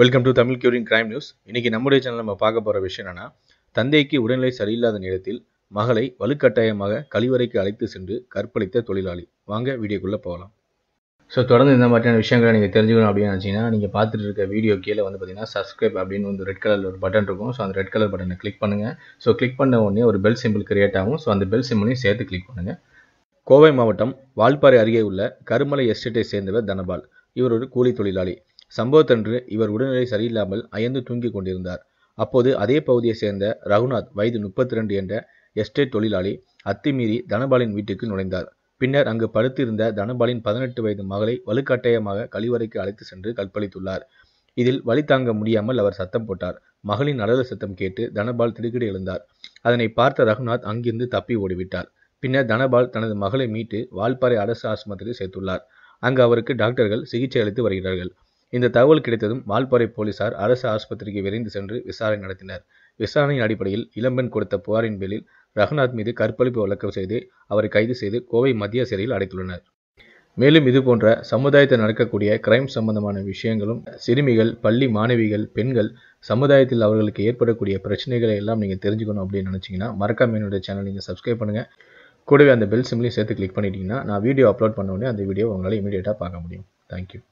welcome to Tamil curing crime news இன்னைக்கு நம்முடைய channel நம்ம பார்க்க போகிற விஷயம் என்னன்னா தந்தைக்கு உடல்நிலை சரியில்லாத நேரத்தில் மகளை வலுக்கட்டாயமாக கழிவறைக்கு அழைத்து சென்று கற்பழித்த தொழிலாளி வாங்க வீடியோக்குள்ளே போகலாம் ஸோ தொடர்ந்து இந்த மாதிரியான விஷயங்களை நீங்கள் தெரிஞ்சுக்கணும் அப்படின்னு நினச்சிங்கன்னா நீங்கள் பார்த்துட்டு இருக்க வீடியோ கீழே வந்து பார்த்தீங்கன்னா சப்ஸ்கிரைப் அப்படின்னு வந்து ரெட் கலர் ஒரு பட்டன் இருக்கும் ஸோ அந்த ரெட் கலர் பட்டனை கிளிக் பண்ணுங்கள் ஸோ கிளிக் பண்ண உடனே ஒரு பெல் சிம்பிள் கிரியேட் ஆகும் ஸோ அந்த பெல் சிம்பிளையும் சேர்த்து கிளிக் பண்ணுங்கள் கோவை மாவட்டம் வால்பாறை அருகே உள்ள கருமலை எஸ்டேட்டை சேர்ந்தவர் தனபால் இவர் ஒரு கூலி தொழிலாளி சம்பவத்தன்று இவர் உடல்நிலை சரியில்லாமல் அயந்து தூங்கிக் கொண்டிருந்தார் அப்போது அதே பகுதியைச் சேர்ந்த ரகுநாத் வயது முப்பத்தி ரெண்டு என்ற எஸ்டேட் தொழிலாளி அத்துமீறி தனபாலின் வீட்டுக்கு நுழைந்தார் பின்னர் அங்கு படுத்திருந்த தனபாலின் பதினெட்டு வயது மகளை வலுக்கட்டாயமாக கழிவறைக்கு அழைத்து சென்று கற்பழித்துள்ளார் இதில் வழி தாங்க முடியாமல் அவர் சத்தம் போட்டார் மகளின் அடல சத்தம் கேட்டு தனபால் திடுக்கிடு எழுந்தார் அதனை பார்த்த ரகுநாத் அங்கிருந்து தப்பி ஓடிவிட்டார் பின்னர் தனபால் தனது மகளை மீட்டு வால்பாறை அரசு ஆஸ்பத்திரியில் சேர்த்துள்ளார் அங்கு அவருக்கு டாக்டர்கள் சிகிச்சை அளித்து வருகிறார்கள் இந்த தகவல் கிடைத்ததும் வால்பாறை போலீசார் அரசு ஆஸ்பத்திரிக்கு விரைந்து சென்று விசாரணை நடத்தினர் விசாரணையின் அடிப்படையில் இளம்பெண் கொடுத்த புகாரின் பேரில் ரகுநாத் மீது கற்பழிப்பு வழக்கம் செய்து அவரை கைது செய்து கோவை மத்திய சிறையில் அடைத்துள்ளனர் மேலும் இதுபோன்ற சமுதாயத்தில் நடக்கக்கூடிய கிரைம் சம்பந்தமான விஷயங்களும் சிறுமிகள் பள்ளி மாணவிகள் பெண்கள் சமுதாயத்தில் அவர்களுக்கு ஏற்படக்கூடிய பிரச்சனைகளை எல்லாம் நீங்கள் தெரிஞ்சுக்கணும் அப்படின்னு நினச்சிங்கன்னா மறக்காம என்னுடைய சேனல் நீங்கள் சப்ஸ்கிரைப் பண்ணுங்கள் கூடவே அந்த பெல் சிம்லையும் சேர்த்து கிளிக் பண்ணிட்டீங்கன்னா நான் வீடியோ அப்லோட் பண்ண உடனே அந்த வீடியோ உங்களால் இமீடியட்டாக பார்க்க முடியும் தேங்க்யூ